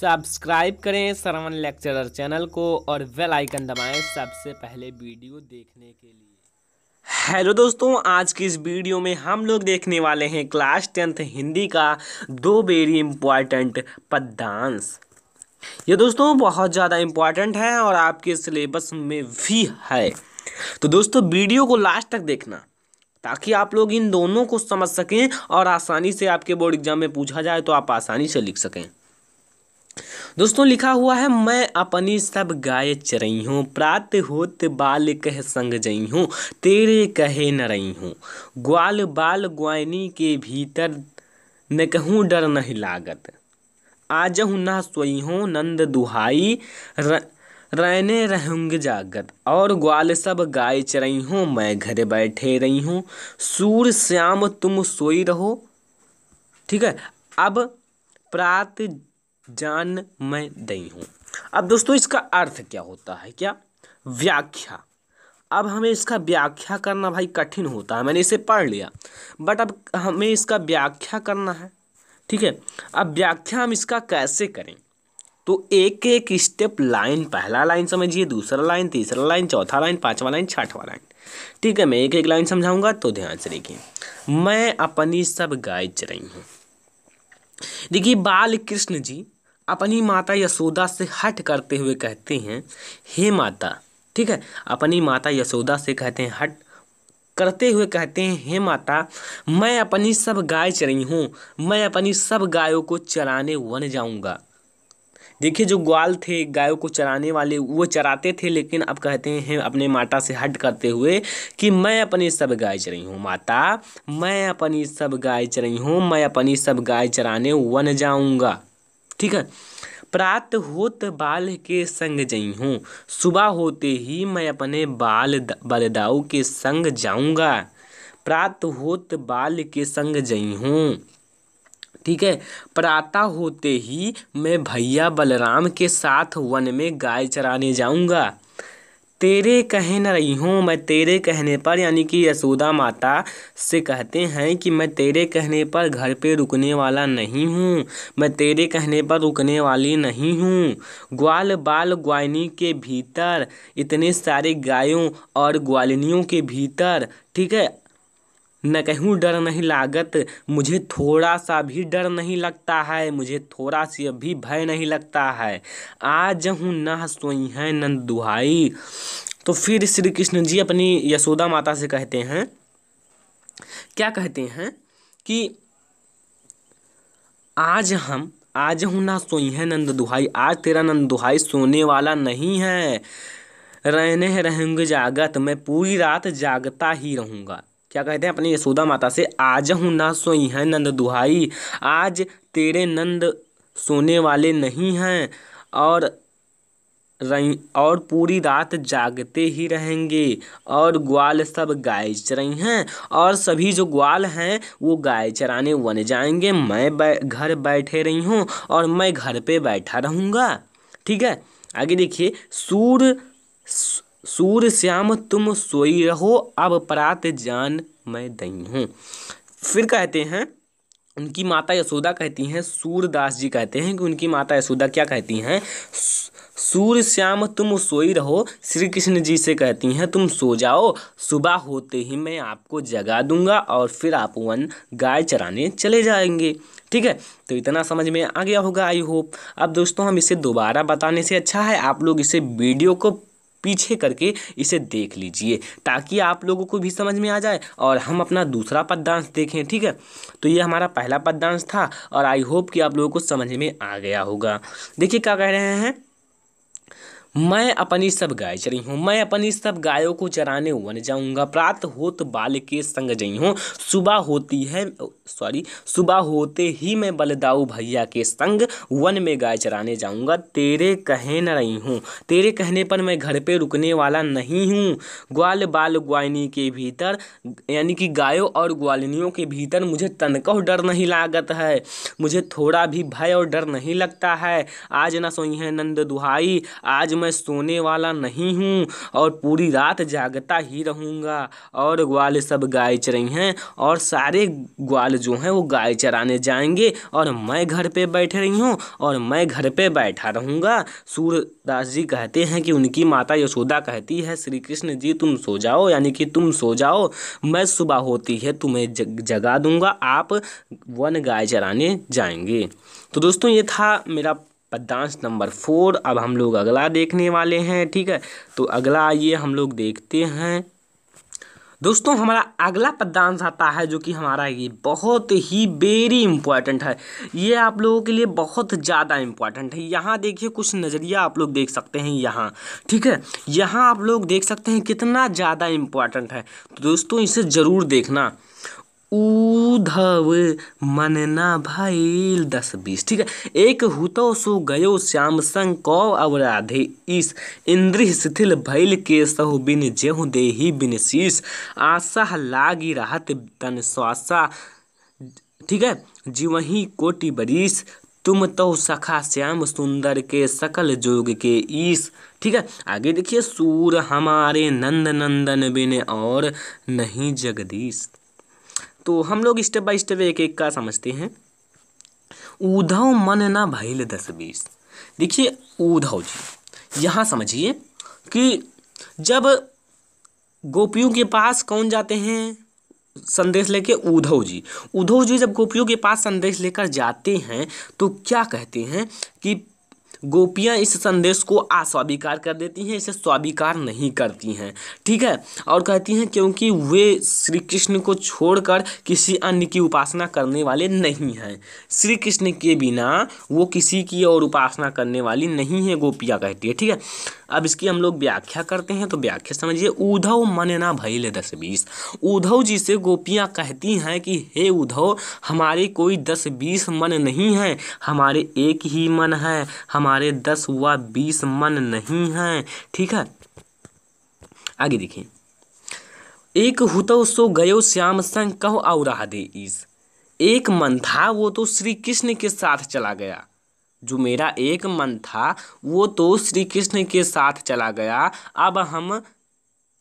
subscribe करें Sarwan lecturer channel को और बेल आइकन दबाएं सबसे पहले वीडियो देखने के लिए हेलो दोस्तों आज की इस वीडियो में हम लोग देखने वाले हैं क्लास टेंथ हिंदी का दो वेरी इम्पॉर्टेंट पद्यांश ये दोस्तों बहुत ज़्यादा इम्पॉर्टेंट है और आपके सिलेबस में भी है तो दोस्तों वीडियो को लास्ट तक देखना ताकि आप लोग इन दोनों को समझ सकें और आसानी से आपके बोर्ड एग्जाम में पूछा जाए तो आप आसानी से लिख सकें दोस्तों लिखा हुआ है मैं अपनी सब गाय चरई हूँ प्रात होत बाल कह संग जई हूँ तेरे कहे न रही हूँ ग्वाल बाल ग्वाइनी के भीतर न कहूँ डर नहीं लागत आजहु ना सोई हूँ नंद दुहाई र, रहने रहूंग जागत और ग्वाल सब गाय चरई हूँ मैं घर बैठे रही हूँ सूर श्याम तुम सोई रहो ठीक है अब प्रात जान मैं दई हूँ अब दोस्तों इसका अर्थ क्या होता है क्या व्याख्या अब हमें इसका व्याख्या करना भाई कठिन होता है मैंने इसे पढ़ लिया बट अब हमें इसका व्याख्या करना है ठीक है अब व्याख्या हम इसका कैसे करें तो एक एक स्टेप लाइन पहला लाइन समझिए दूसरा लाइन तीसरा लाइन चौथा लाइन पांचवा लाइन छठवा लाइन ठीक है मैं एक एक लाइन समझाऊंगा तो ध्यान से देखिए मैं अपनी सब गाय चराई हूँ देखिए बाल कृष्ण जी अपनी माता यशोदा से हट करते हुए कहते हैं हे माता ठीक है अपनी माता यशोदा से कहते हैं हट करते हुए कहते हैं हे माता मैं अपनी सब गाय चरी हूँ मैं अपनी सब गायों को चराने वन जाऊँगा देखिए जो ग्वाल थे गायों को चराने वाले वो चराते थे लेकिन अब कहते हैं अपने माता से हट करते हुए कि मैं अपनी सब गाय चरी हूँ माता मैं अपनी सब गाय चरी हूँ मैं अपनी सब गाय चराने वन जाऊँगा ठीक है प्रात होत बाल के संग जई हूँ सुबह होते ही मैं अपने बाल बलदाऊ के संग जाऊंगा प्रात होत बाल के संग जई हूँ ठीक है प्रातः होते ही मैं भैया बलराम के साथ वन में गाय चराने जाऊंगा तेरे कहे न रही हूँ मैं तेरे कहने पर यानी कि यशोदा माता से कहते हैं कि मैं तेरे कहने पर घर पे रुकने वाला नहीं हूँ मैं तेरे कहने पर रुकने वाली नहीं हूँ ग्वाल बाल ग्वालिनी के भीतर इतने सारे गायों और ग्वालिनियों के भीतर ठीक है न कहूँ डर नहीं लागत मुझे थोड़ा सा भी डर नहीं लगता है मुझे थोड़ा सी भी भय नहीं लगता है आज हूँ न सोई है नंद दुहाई तो फिर श्री कृष्ण जी अपनी यशोदा माता से कहते हैं क्या कहते हैं कि आज हम आज हूँ ना सोई है नंद दुहाई आज तेरा नंद दुहाई सोने वाला नहीं है रहने रहेंगे जागत मैं पूरी रात जागता ही रहूँगा क्या कहते हैं अपनी यशोदा माता से आज हूँ ना सोई है नंद दुहाई आज तेरे नंद सोने वाले नहीं हैं और रही और पूरी रात जागते ही रहेंगे और ग्वाल सब गाय चरई हैं और सभी जो ग्वाल हैं वो गाय चराने वन जाएंगे मैं बै, घर बैठे रही हूँ और मैं घर पे बैठा रहूँगा ठीक है आगे देखिए सूर सूर श्याम तुम सोई रहो अब प्रात जान मैं दई हूँ फिर कहते हैं उनकी माता यशोदा कहती हैं सूरदास जी कहते हैं कि उनकी माता यशोदा क्या कहती हैं सूर्य श्याम तुम सोई रहो श्री कृष्ण जी से कहती हैं तुम सो जाओ सुबह होते ही मैं आपको जगा दूंगा और फिर आप वन गाय चराने चले जाएंगे ठीक है तो इतना समझ में आ गया होगा आई होप अब दोस्तों हम इसे दोबारा बताने से अच्छा है आप लोग इसे वीडियो को पीछे करके इसे देख लीजिए ताकि आप लोगों को भी समझ में आ जाए और हम अपना दूसरा पद्यांश देखें ठीक है तो ये हमारा पहला पद्यांश था और आई होप कि आप लोगों को समझ में आ गया होगा देखिए क्या कह रहे हैं मैं अपनी सब गाय चरी हूँ मैं अपनी सब गायों को चराने वन जाऊँगा प्रात होत बाल के संग जई हूँ सुबह होती है सॉरी सुबह होते ही मैं बलदाऊ भैया के संग वन में गाय चराने जाऊंगा तेरे कहे न रही हूँ तेरे कहने पर मैं घर पे रुकने वाला नहीं हूँ ग्वाल बाल ग्वालिनी के भीतर यानी कि गायों और ग्वालिनियों के भीतर मुझे तनकह डर नहीं लागत है मुझे थोड़ा भी भय और डर नहीं लगता है आज ना सोई है नंद दुहाई आज मैं सोने वाला नहीं हूँ और पूरी रात जागता ही रहूँगा और ग्वाल सब गाय चरी हैं और सारे ग्वाल जो जो हैं वो गाय चराने जाएंगे और मैं घर पे बैठ रही हूँ और मैं घर पे बैठा रहूँगा सूरदास जी कहते हैं कि उनकी माता यशोदा कहती है श्री कृष्ण जी तुम सो जाओ यानी कि तुम सो जाओ मैं सुबह होती है तुम्हें जग, जगा दूंगा आप वन गाय चराने जाएंगे तो दोस्तों ये था मेरा पद्यांश नंबर फोर अब हम लोग अगला देखने वाले हैं ठीक है तो अगला आइए हम लोग देखते हैं दोस्तों हमारा अगला पद्यांश आता है जो कि हमारा ये बहुत ही वेरी इंपॉर्टेंट है ये आप लोगों के लिए बहुत ज़्यादा इंपॉर्टेंट है यहाँ देखिए कुछ नज़रिया आप लोग देख सकते हैं यहाँ ठीक है यहाँ आप लोग देख सकते हैं कितना ज़्यादा इंपॉर्टेंट है तो दोस्तों इसे ज़रूर देखना मन न भइल दस बीस ठीक है एक हुतो सो गयो श्याम संग कौ अवराधे ईस इंद्र शिथिल भैल के सहु बिन जेहु देही बिन शीस आशा लागी राहत तन स्वासा ठीक है जीवही कोटि बरीस तुम तो सखा श्याम सुंदर के सकल जोग के ईस ठीक है आगे देखिए सूर हमारे नंद नंदन बिन और नहीं जगदीश तो हम लोग स्टेप बाय स्टेप एक एक का समझते हैं उधव मन ना भैल दस बीस देखिए उधव जी यहाँ समझिए कि जब गोपियों के पास कौन जाते हैं संदेश लेके उद्धव जी उद्धव जी जब गोपियों के पास संदेश लेकर जाते हैं तो क्या कहते हैं कि गोपियाँ इस संदेश को अस्वीकार कर देती हैं इसे स्वीकार नहीं करती हैं ठीक है और कहती हैं क्योंकि वे श्री कृष्ण को छोड़कर किसी अन्य की उपासना करने वाले नहीं हैं श्री कृष्ण के बिना वो किसी की और उपासना करने वाली नहीं है गोपियाँ कहती है ठीक है अब इसकी हम लोग व्याख्या करते हैं तो व्याख्या समझिए उधव मन ना भैले दस बीस उधव जी से गोपियाँ कहती हैं कि हे उधव हमारे कोई दस बीस मन नहीं है हमारे एक ही मन है हम हमारे दस व बीस मन नहीं हैं ठीक है आगे देखिए एक हुतो सो गयो श्याम संग कहो और दे इस एक मन था वो तो श्री कृष्ण के साथ चला गया जो मेरा एक मन था वो तो श्री कृष्ण के साथ चला गया अब हम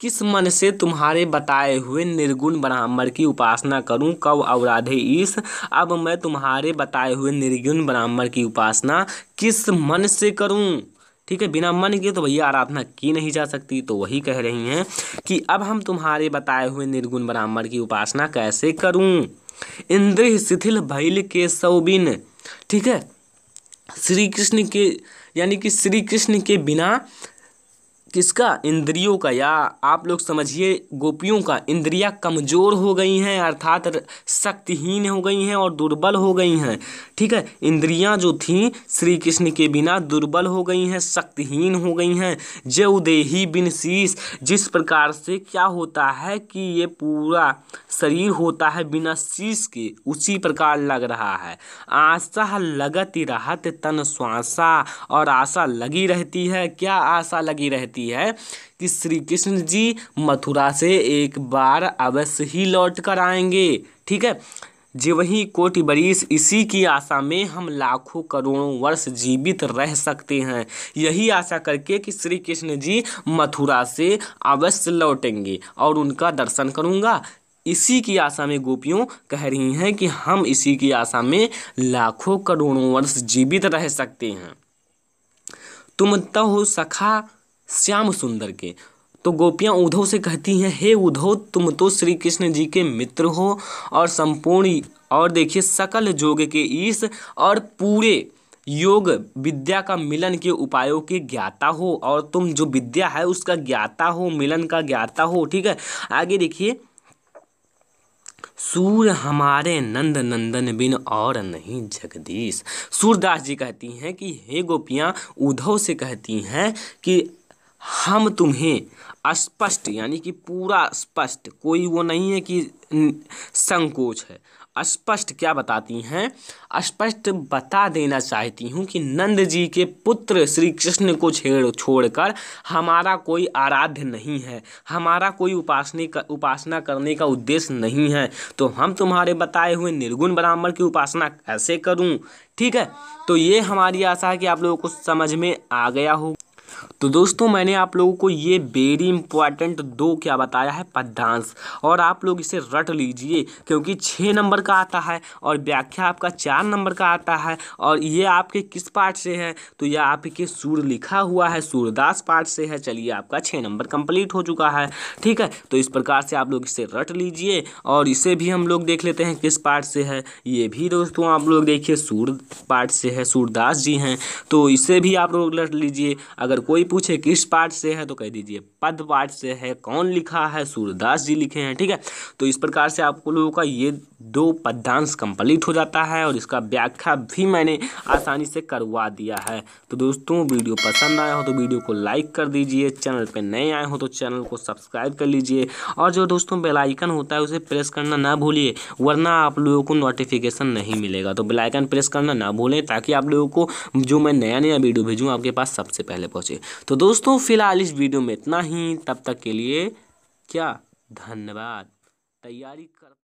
किस मन से तुम्हारे बताए हुए निर्गुण ब्राह्मण की उपासना करूं कब अवराधे ईश अब मैं तुम्हारे बताए हुए निर्गुण ब्राह्मण की उपासना किस मन से करूं ठीक है बिना मन के तो भैया आराधना की नहीं जा सकती तो वही कह रही हैं कि अब हम तुम्हारे बताए हुए निर्गुण ब्राह्मण की उपासना कैसे करूं इंद्र शिथिल भैल के सौबिन ठीक है श्री कृष्ण के यानी कि श्री कृष्ण के बिना किसका इंद्रियों का या आप लोग समझिए गोपियों का इंद्रिया कमज़ोर हो गई हैं अर्थात शक्तिहीन हो गई हैं और दुर्बल हो गई हैं ठीक है इंद्रियां जो थीं श्री कृष्ण के बिना दुर्बल हो गई हैं शक्तिहीन हो गई हैं जव देही बिन शीश जिस प्रकार से क्या होता है कि ये पूरा शरीर होता है बिना शीश के उसी प्रकार लग रहा है आशा लगती राहत तन श्वासा और आशा लगी रहती है क्या आशा लगी रहती की है कि श्री कृष्ण जी मथुरा से एक बार अवश्य ही लौट कर आएंगे ठीक है जे वही कोटि बरीस इसी की आशा में हम लाखों करोड़ों वर्ष जीवित रह सकते हैं यही आशा करके कि श्री कृष्ण जी मथुरा से अवश्य लौटेंगे और उनका दर्शन करूंगा इसी की आशा में गोपियों कह रही हैं कि हम इसी की आशा में लाखों करोड़ों वर्ष जीवित रह सकते हैं तुम तो सखा श्याम सुंदर के तो गोपियाँ उद्धव से कहती हैं हे उद्धव तुम तो श्री कृष्ण जी के मित्र हो और संपूर्ण और देखिए सकल जोग के ईश और पूरे योग विद्या का मिलन के उपायों के ज्ञाता हो और तुम जो विद्या है उसका ज्ञाता हो मिलन का ज्ञाता हो ठीक है आगे देखिए सूर हमारे नंद नंदन बिन और नहीं जगदीश सूरदास जी कहती हैं कि हे गोपियाँ उद्धव से कहती हैं कि हम तुम्हें स्पष्ट यानी कि पूरा स्पष्ट कोई वो नहीं है कि संकोच है स्पष्ट क्या बताती हैं स्पष्ट बता देना चाहती हूँ कि नंद जी के पुत्र श्री कृष्ण को छेड़ छोड़कर हमारा कोई आराध्य नहीं है हमारा कोई उपासना का उपासना करने का उद्देश्य नहीं है तो हम तुम्हारे बताए हुए निर्गुण ब्राह्मण की उपासना कैसे करूँ ठीक है तो ये हमारी आशा है कि आप लोगों को समझ में आ गया हो तो दोस्तों मैंने आप लोगों को ये वेरी इंपॉर्टेंट दो क्या बताया है पद्यांश और आप लोग इसे रट लीजिए क्योंकि छः नंबर का आता है और व्याख्या आपका चार नंबर का आता है और ये आपके किस पार्ट से है तो यह आपके सूर्य लिखा हुआ है सूर्यदास पार्ट से है चलिए आपका छः नंबर कंप्लीट हो चुका है ठीक है तो इस प्रकार से आप लोग इसे रट लीजिए और इसे भी हम लोग देख लेते हैं किस पार्ट से है ये भी दोस्तों आप लोग देखिए सूर्य पार्ट से है सूरदास जी हैं तो इसे भी आप लोग रट लीजिए अगर कोई कोई पूछे किस पाठ से है तो कह दीजिए पद पाठ से है कौन लिखा है सूरदास जी लिखे हैं ठीक है तो इस प्रकार से आप लोगों का ये दो पद्यांश कंप्लीट हो जाता है और इसका व्याख्या भी मैंने आसानी से करवा दिया है तो दोस्तों वीडियो पसंद आया हो तो वीडियो को लाइक कर दीजिए चैनल पर नए आए हो तो चैनल को सब्सक्राइब कर लीजिए और जो दोस्तों बेलाइकन होता है उसे प्रेस करना ना भूलिए वरना आप लोगों को नोटिफिकेशन नहीं मिलेगा तो बेलाइकन प्रेस करना ना भूलें ताकि आप लोगों को जो मैं नया नया वीडियो भेजूँ आपके पास सबसे पहले पहुँचे तो दोस्तों फिलहाल इस वीडियो में इतना ही तब तक के लिए क्या धन्यवाद तैयारी कर